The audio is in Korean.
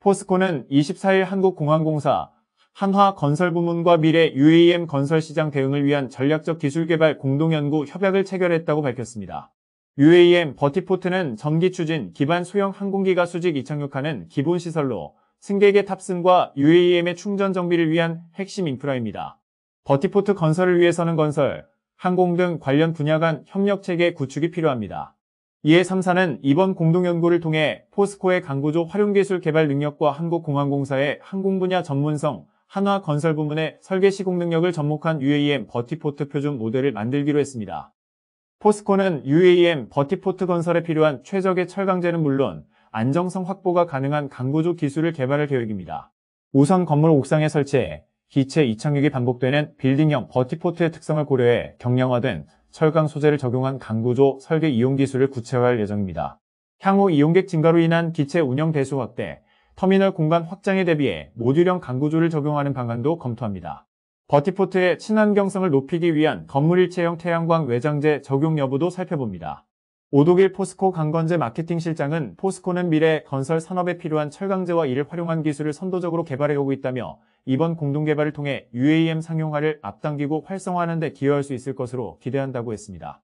포스코는 24일 한국공항공사 한화건설부문과 미래 UAM 건설시장 대응을 위한 전략적 기술개발 공동연구 협약을 체결했다고 밝혔습니다. UAM 버티포트는 전기 추진 기반 소형 항공기가 수직 이착륙하는 기본시설로 승객의 탑승과 UAM의 충전 정비를 위한 핵심 인프라입니다. 버티포트 건설을 위해서는 건설, 항공 등 관련 분야 간 협력체계 구축이 필요합니다. 이에 3사는 이번 공동연구를 통해 포스코의 강구조 활용기술 개발 능력과 한국공항공사의 항공 분야 전문성, 한화 건설 부문의 설계 시공 능력을 접목한 UAM 버티포트 표준 모델을 만들기로 했습니다. 포스코는 UAM 버티포트 건설에 필요한 최적의 철강제는 물론 안정성 확보가 가능한 강구조 기술을 개발할 계획입니다. 우선 건물 옥상에 설치해 기체 이착륙이 반복되는 빌딩형 버티포트의 특성을 고려해 경량화된 철강 소재를 적용한 강구조 설계 이용 기술을 구체화할 예정입니다. 향후 이용객 증가로 인한 기체 운영 대수 확대, 터미널 공간 확장에 대비해 모듈형 강구조를 적용하는 방안도 검토합니다. 버티포트의 친환경성을 높이기 위한 건물 일체형 태양광 외장재 적용 여부도 살펴봅니다. 오독일 포스코 강건재 마케팅실장은 포스코는 미래 건설 산업에 필요한 철강제와 이를 활용한 기술을 선도적으로 개발해오고 있다며 이번 공동개발을 통해 UAM 상용화를 앞당기고 활성화하는 데 기여할 수 있을 것으로 기대한다고 했습니다.